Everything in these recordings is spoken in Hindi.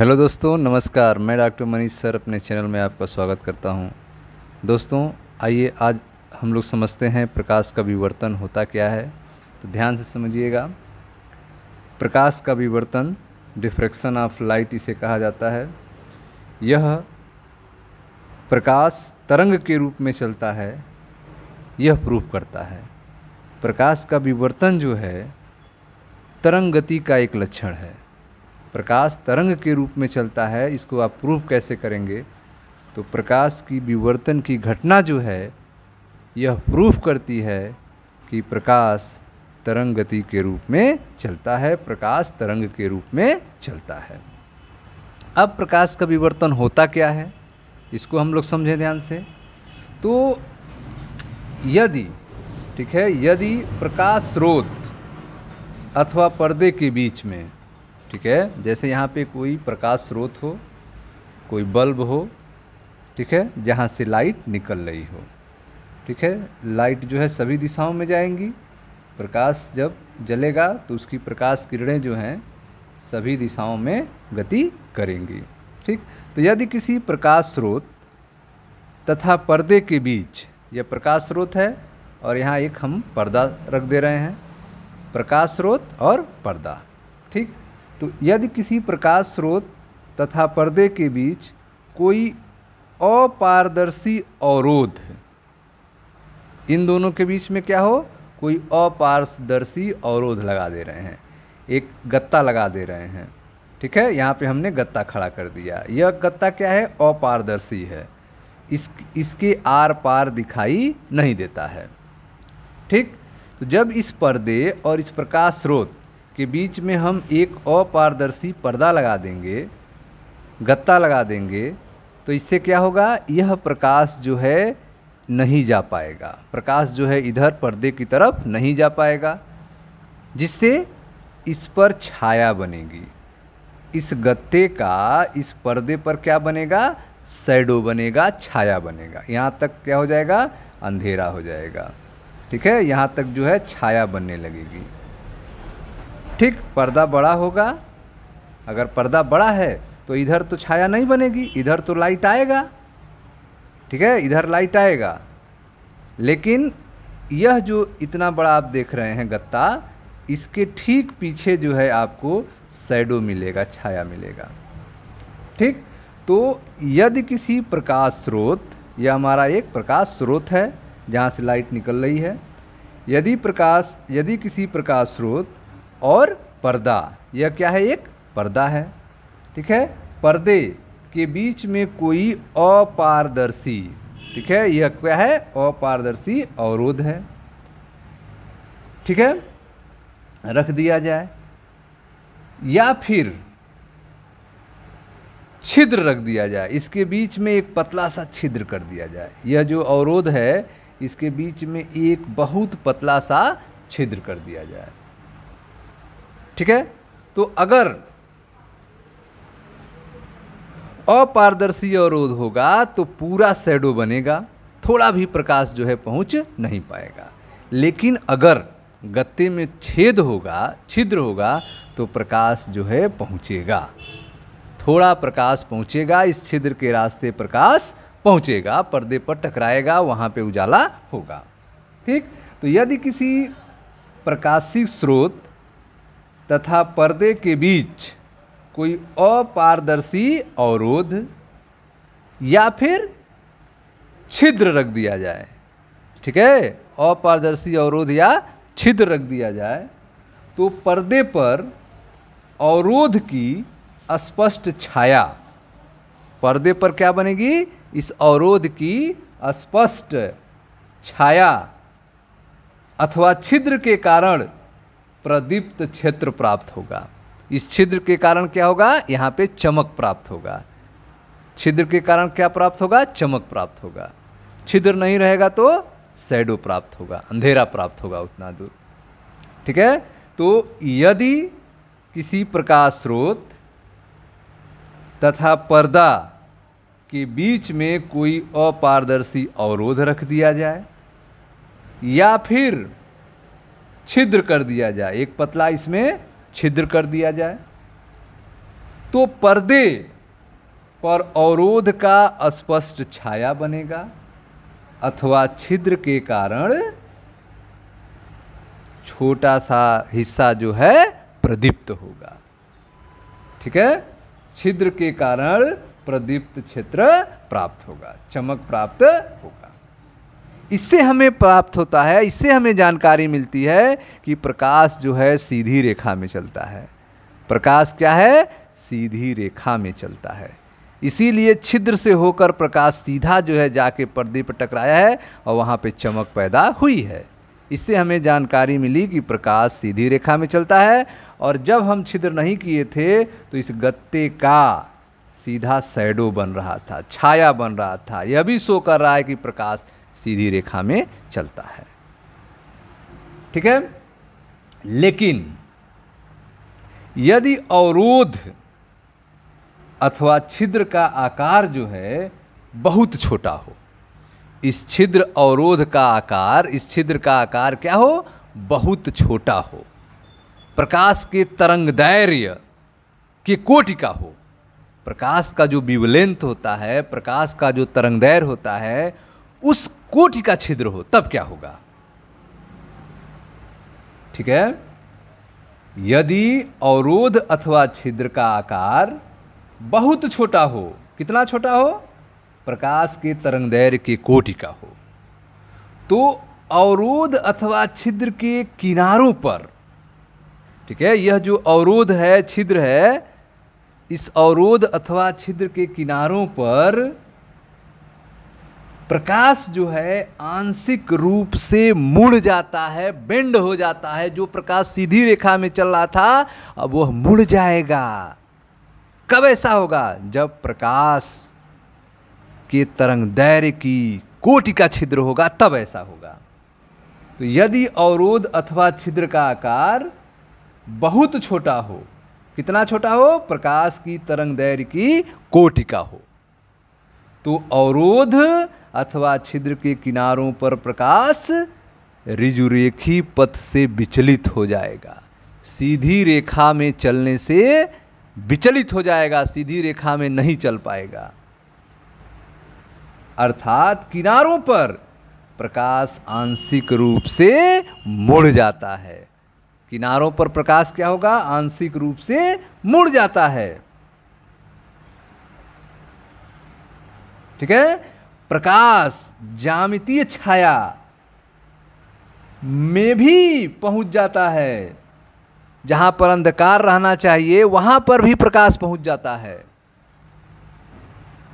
हेलो दोस्तों नमस्कार मैं डॉक्टर मनीष सर अपने चैनल में आपका स्वागत करता हूं दोस्तों आइए आज हम लोग समझते हैं प्रकाश का विवर्तन होता क्या है तो ध्यान से समझिएगा प्रकाश का विवर्तन डिफ्रैक्शन ऑफ लाइट इसे कहा जाता है यह प्रकाश तरंग के रूप में चलता है यह प्रूफ करता है प्रकाश का विवर्तन जो है तरंग गति का एक लक्षण है प्रकाश तरंग के रूप में चलता है इसको आप प्रूव कैसे करेंगे तो प्रकाश की विवर्तन की घटना जो है यह प्रूफ करती है कि प्रकाश तरंग गति के रूप में चलता है प्रकाश तरंग के रूप में चलता है अब प्रकाश का विवर्तन होता क्या है इसको हम लोग समझें ध्यान से तो यदि ठीक है यदि प्रकाश स्रोत अथवा पर्दे के बीच में ठीक है जैसे यहाँ पे कोई प्रकाश स्रोत हो कोई बल्ब हो ठीक है जहाँ से लाइट निकल रही हो ठीक है लाइट जो है सभी दिशाओं में जाएंगी प्रकाश जब जलेगा तो उसकी प्रकाश किरणें जो हैं सभी दिशाओं में गति करेंगी ठीक तो यदि किसी प्रकाश स्रोत तथा पर्दे के बीच यह प्रकाश स्रोत है और यहाँ एक हम पर्दा रख दे रहे हैं प्रकाश स्रोत और पर्दा ठीक तो यदि किसी प्रकाश स्रोत तथा पर्दे के बीच कोई अपारदर्शी अवरोध इन दोनों के बीच में क्या हो कोई अपारदर्शी अवरोध लगा दे रहे हैं एक गत्ता लगा दे रहे हैं ठीक है यहाँ पे हमने गत्ता खड़ा कर दिया यह गत्ता क्या है अपारदर्शी है इस इसके आर पार दिखाई नहीं देता है ठीक तो जब इस पर्दे और इस प्रकाश स्रोत के बीच में हम एक अपारदर्शी पर्दा लगा देंगे गत्ता लगा देंगे तो इससे क्या होगा यह प्रकाश जो है नहीं जा पाएगा प्रकाश जो है इधर पर्दे की तरफ नहीं जा पाएगा जिससे इस पर छाया बनेगी इस गत्ते का इस पर्दे पर क्या बनेगा सैडो बनेगा छाया बनेगा यहाँ तक क्या हो जाएगा अंधेरा हो जाएगा ठीक है यहाँ तक जो है छाया बनने लगेगी ठीक पर्दा बड़ा होगा अगर पर्दा बड़ा है तो इधर तो छाया नहीं बनेगी इधर तो लाइट आएगा ठीक है इधर लाइट आएगा लेकिन यह जो इतना बड़ा आप देख रहे हैं गत्ता इसके ठीक पीछे जो है आपको सैडो मिलेगा छाया मिलेगा ठीक तो यदि किसी प्रकाश स्रोत यह हमारा एक प्रकाश स्रोत है जहाँ से लाइट निकल रही है यदि प्रकाश यदि किसी प्रकाश स्रोत और पर्दा यह क्या है एक पर्दा है ठीक है पर्दे के बीच में कोई अपारदर्शी ठीक है यह क्या है अपारदर्शी अवरोध है ठीक है रख दिया जाए या फिर छिद्र रख दिया जाए इसके बीच में एक पतला सा छिद्र कर दिया जाए यह जो अवरोध है इसके बीच में एक बहुत पतला सा छिद्र कर दिया जाए ठीक है तो अगर अपारदर्शी अवरोध होगा तो पूरा शैडो बनेगा थोड़ा भी प्रकाश जो है पहुंच नहीं पाएगा लेकिन अगर गत्ते में छेद होगा छिद्र होगा तो प्रकाश जो है पहुंचेगा थोड़ा प्रकाश पहुंचेगा इस छिद्र के रास्ते प्रकाश पहुंचेगा पर्दे पर टकराएगा वहां पे उजाला होगा ठीक तो यदि किसी प्रकाशिक स्रोत तथा पर्दे के बीच कोई अपारदर्शी अवरोध या फिर छिद्र रख दिया जाए ठीक है अपारदर्शी अवरोध या छिद्र रख दिया जाए तो पर्दे पर अवरोध की स्पष्ट छाया पर्दे पर क्या बनेगी इस अवरोध की स्पष्ट छाया अथवा छिद्र के कारण प्रदीप्त क्षेत्र प्राप्त होगा इस छिद्र के कारण क्या होगा यहाँ पे चमक प्राप्त होगा छिद्र के कारण क्या प्राप्त होगा चमक प्राप्त होगा छिद्र नहीं रहेगा तो सैडो प्राप्त होगा अंधेरा प्राप्त होगा उतना दूर ठीक है तो यदि किसी प्रकाश स्रोत तथा पर्दा के बीच में कोई अपारदर्शी अवरोध रख दिया जाए या फिर छिद्र कर दिया जाए एक पतला इसमें छिद्र कर दिया जाए तो पर्दे पर अवरोध का स्पष्ट छाया बनेगा अथवा छिद्र के कारण छोटा सा हिस्सा जो है प्रदीप्त होगा ठीक है छिद्र के कारण प्रदीप्त क्षेत्र प्राप्त होगा चमक प्राप्त होगा इससे हमें प्राप्त होता है इससे हमें जानकारी मिलती है कि प्रकाश जो है सीधी रेखा में चलता है प्रकाश क्या है सीधी रेखा में चलता है इसीलिए छिद्र से होकर प्रकाश सीधा जो है जाके पर्दे पर टकराया है और वहाँ पे चमक पैदा हुई है इससे हमें जानकारी मिली कि प्रकाश सीधी रेखा में चलता है और जब हम छिद्र नहीं किए थे तो इस गत्ते का सीधा सैडो बन रहा था छाया बन रहा था यह भी शो कर रहा है कि प्रकाश सीधी रेखा में चलता है ठीक है लेकिन यदि अवरोध अथवा छिद्र का आकार जो है बहुत छोटा हो इस छिद्र अवरोध का आकार इस छिद्र का आकार क्या हो बहुत छोटा हो प्रकाश के तरंग दैर्य के कोटि का हो प्रकाश का जो विवलेंथ होता है प्रकाश का जो तरंग दैर्य होता है उस कोटि का छिद्र हो तब क्या होगा ठीक है यदि अवरोध अथवा छिद्र का आकार बहुत छोटा हो कितना छोटा हो प्रकाश के तरंग के कोटि का हो तो अवरोध अथवा छिद्र के किनारों पर ठीक है यह जो अवरोध है छिद्र है इस अवरोध अथवा छिद्र के किनारों पर प्रकाश जो है आंशिक रूप से मुड़ जाता है बेंड हो जाता है जो प्रकाश सीधी रेखा में चल रहा था अब वह मुड़ जाएगा कब ऐसा होगा जब प्रकाश के तरंग दैर्य की कोटि का छिद्र होगा तब ऐसा होगा तो यदि अवरोध अथवा छिद्र का आकार बहुत छोटा हो कितना छोटा हो प्रकाश की तरंग दैर्य की कोटि का हो तो अवरोध अथवा छिद्र के किनारों पर प्रकाश रिजुरेखी पथ से विचलित हो जाएगा सीधी रेखा में चलने से विचलित हो जाएगा सीधी रेखा में नहीं चल पाएगा अर्थात किनारों पर प्रकाश आंशिक रूप से मुड़ जाता है किनारों पर प्रकाश क्या होगा आंशिक रूप से मुड़ जाता है ठीक है प्रकाश जामितीय छाया में भी पहुंच जाता है जहां पर अंधकार रहना चाहिए वहां पर भी प्रकाश पहुंच जाता है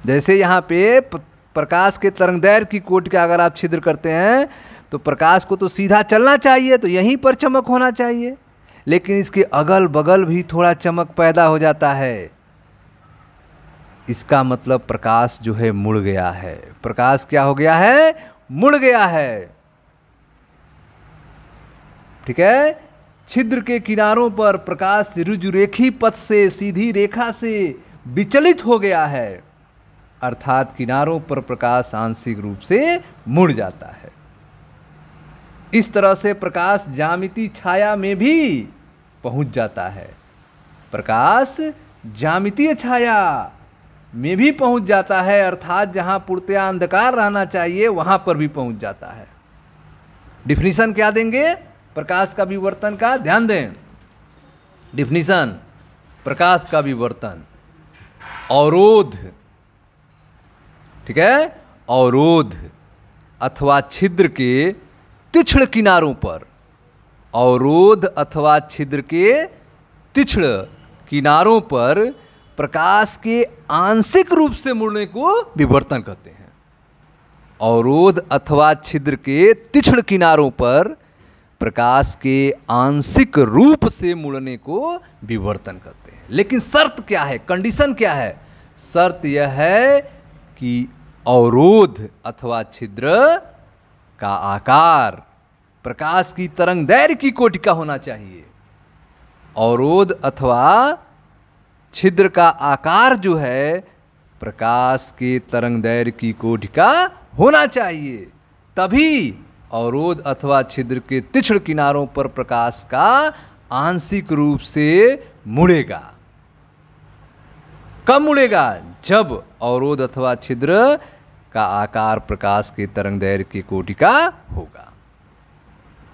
जैसे यहाँ पे प्रकाश के तरंग दैर की कोट के अगर आप छिद्र करते हैं तो प्रकाश को तो सीधा चलना चाहिए तो यहीं पर चमक होना चाहिए लेकिन इसके अगल बगल भी थोड़ा चमक पैदा हो जाता है इसका मतलब प्रकाश जो है मुड़ गया है प्रकाश क्या हो गया है मुड़ गया है ठीक है छिद्र के किनारों पर प्रकाश रुजरेखी पथ से सीधी रेखा से विचलित हो गया है अर्थात किनारों पर प्रकाश आंशिक रूप से मुड़ जाता है इस तरह से प्रकाश जामिति छाया में भी पहुंच जाता है प्रकाश जामितीय छाया में भी पहुंच जाता है अर्थात जहां पूर्त्या अंधकार रहना चाहिए वहां पर भी पहुंच जाता है डिफिनीशन क्या देंगे प्रकाश का विवर्तन का ध्यान दें डिफिनीशन प्रकाश का विवर्तन अवरोध ठीक है अवरोध अथवा छिद्र के तीक्षण किनारों पर अवरोध अथवा छिद्र के तीक्षण किनारों पर प्रकाश के आंशिक रूप से मुड़ने को विवर्तन कहते हैं अवरोध अथवा छिद्र के तीक्ष्ण किनारों पर प्रकाश के आंशिक रूप से मुड़ने को विवर्तन कहते हैं लेकिन शर्त क्या है कंडीशन क्या है शर्त यह है कि अवरोध अथवा छिद्र का आकार प्रकाश की तरंग दैर्य की कोटि का होना चाहिए अवरोध अथवा छिद्र का आकार जो है प्रकाश के तरंग दैर की कोटि का होना चाहिए तभी अवरोध अथवा छिद्र के तीक्ष्ण किनारों पर प्रकाश का आंशिक रूप से मुड़ेगा कब मुड़ेगा जब अवरोध अथवा छिद्र का आकार प्रकाश के तरंग दैर्घ्य की कोटि का होगा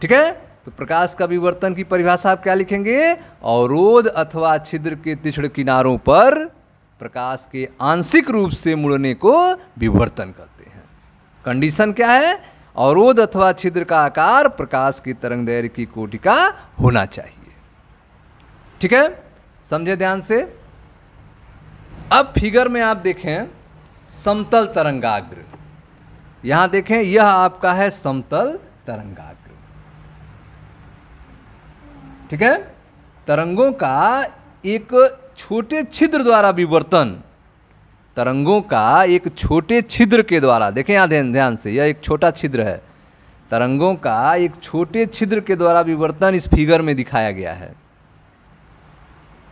ठीक है तो प्रकाश का विवर्तन की परिभाषा आप क्या लिखेंगे अवरोध अथवा छिद्र के तिछड़ किनारों पर प्रकाश के आंशिक रूप से मुड़ने को विवर्तन कहते हैं कंडीशन क्या है अवरोध अथवा छिद्र का आकार प्रकाश की तरंग दैर्य की कोटि का होना चाहिए ठीक है समझे ध्यान से अब फिगर में आप देखें समतल तरंगाग्र यहां देखें यह आपका है समतल तरंगाग्र ठीक है तरंगों का एक छोटे छिद्र द्वारा विवर्तन तरंगों का एक छोटे छिद्र के द्वारा देखें यहाँ ध्यान ध्यान से यह एक छोटा छिद्र है तरंगों का एक छोटे छिद्र के द्वारा विवर्तन इस फिगर में दिखाया गया है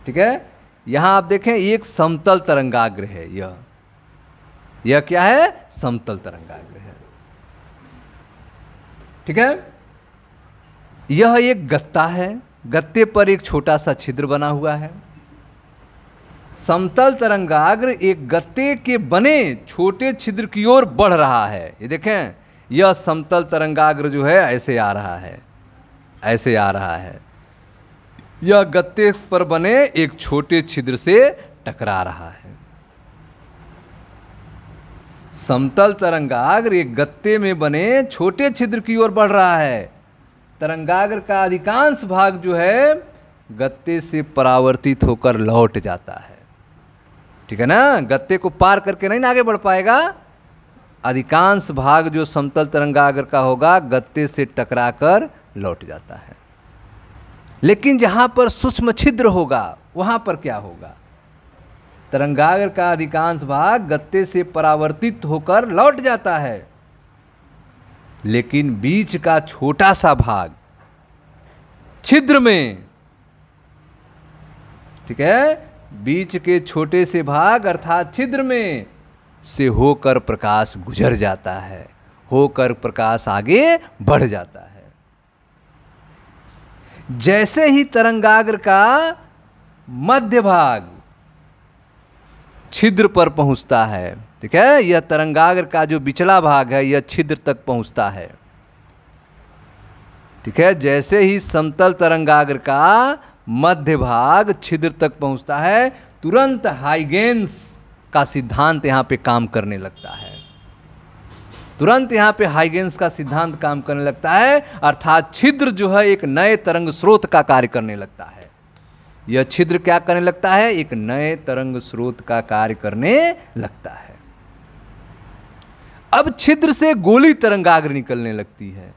ठीक है यहाँ आप देखें एक समतल तरंगाग्र है यह यह क्या है समतल तरंगाग्र है ठीक है यह एक गत्ता है गत्ते पर एक छोटा सा छिद्र बना हुआ है समतल तरंगाग्र एक गत्ते के बने छोटे छिद्र की ओर बढ़ रहा है ये देखें यह समतल तरंगाग्र जो है ऐसे आ रहा है ऐसे आ रहा है यह गत्ते पर बने एक छोटे छिद्र से टकरा रहा है समतल तरंगाग्र एक गत्ते में बने छोटे छिद्र की ओर बढ़ रहा है तरंगाग्र का अधिकांश भाग जो है गत्ते से परावर्तित होकर लौट जाता है ठीक है ना गत्ते को पार करके नहीं आगे बढ़ पाएगा अधिकांश भाग जो समतल तरंगाग्र का होगा गत्ते से टकराकर लौट जाता है लेकिन जहां पर सूक्ष्म छिद्र होगा वहां पर क्या होगा तरंगाग्र का अधिकांश भाग गत्ते से परावर्तित होकर लौट जाता है लेकिन बीच का छोटा सा भाग छिद्र में ठीक है बीच के छोटे से भाग अर्थात छिद्र में से होकर प्रकाश गुजर जाता है होकर प्रकाश आगे बढ़ जाता है जैसे ही तरंगाग्र का मध्य भाग छिद्र पर पहुंचता है ठीक है यह तरंगाग्र का जो बिचला भाग है यह छिद्र तक पहुंचता है ठीक है जैसे ही समतल तरंगाग्र का मध्य भाग छिद्र तक पहुंचता है तुरंत हाइगेंस का सिद्धांत यहाँ पे काम करने लगता है तुरंत यहाँ पे हाइगेंस का सिद्धांत काम करने लगता है अर्थात छिद्र जो है एक नए तरंग स्रोत का कार्य करने लगता है यह छिद्र क्या करने लगता है एक नए तरंग स्रोत का कार्य करने लगता है अब छिद्र से गोली तरंगाग्र निकलने लगती है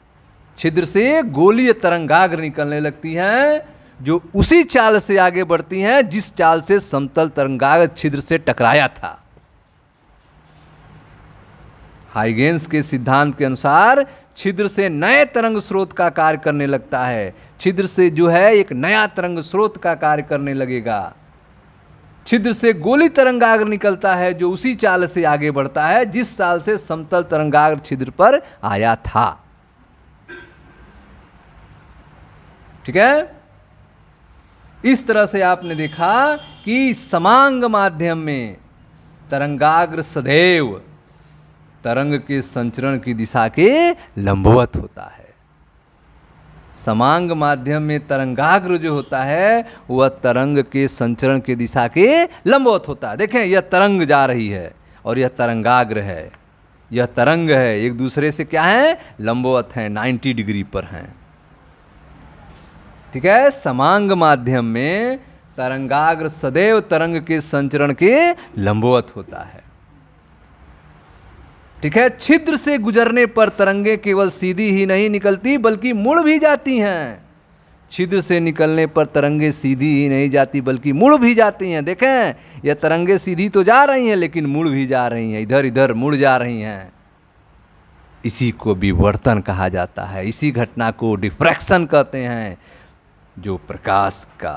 छिद्र से गोली तरंगाग्र निकलने लगती है जो उसी चाल से आगे बढ़ती हैं जिस चाल से समतल तरंगाग्र छिद्र से टकराया था हाइगेंस के सिद्धांत के अनुसार छिद्र से नए तरंग स्रोत का कार्य करने लगता है छिद्र से जो है एक नया तरंग स्रोत का कार्य करने लगेगा छिद्र से गोली तरंगाग्र निकलता है जो उसी चाल से आगे बढ़ता है जिस साल से समतल तरंगाग्र छिद्र पर आया था ठीक है इस तरह से आपने देखा कि समांग माध्यम में तरंगाग्र सदैव तरंग के संचरण की दिशा के लंबवत होता है समांग माध्यम में तरंगाग्र जो होता है वह तरंग के संचरण की दिशा के लंबवत होता है देखें यह तरंग जा रही है और यह तरंगाग्र है यह तरंग है एक दूसरे से क्या है लंबवत है 90 डिग्री पर हैं ठीक है समांग माध्यम में तरंगाग्र सदैव तरंग के संचरण के लंबवत होता है ठीक है छिद्र से गुजरने पर तरंगे केवल सीधी ही नहीं निकलती बल्कि मुड़ भी जाती हैं छिद्र से निकलने पर तरंगे सीधी ही नहीं जाती बल्कि मुड़ भी जाती हैं देखें यह तरंगे सीधी तो जा रही हैं लेकिन मुड़ भी जा रही हैं इधर इधर मुड़ जा रही हैं इसी को विवर्तन कहा जाता है इसी घटना को डिफ्रैक्शन कहते हैं जो प्रकाश का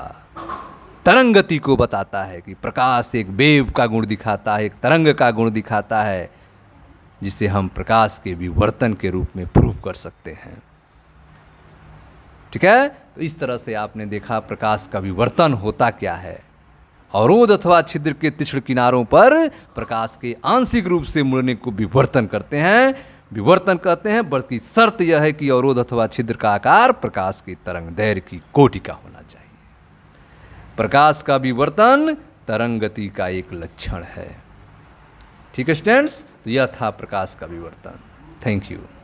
तरंगति को बताता है कि प्रकाश एक बेव का गुण दिखाता है एक तरंग का गुण दिखाता है जिसे हम प्रकाश के विवर्तन के रूप में प्रूव कर सकते हैं ठीक है तो इस तरह से आपने देखा प्रकाश का विवर्तन होता क्या है अवरोध अथवा छिद्र के तीक्ष्ण किनारों पर प्रकाश के आंशिक रूप से मुड़ने को विवर्तन करते हैं विवर्तन कहते हैं बल्कि शर्त यह है कि अवरोध अथवा छिद्र का आकार प्रकाश की तरंग दैर्य की कोटि का होना चाहिए प्रकाश का विवर्तन तरंगति का एक लक्षण है ठीक है स्टूडेंट्स तो यह था प्रकाश का विवर्तन थैंक यू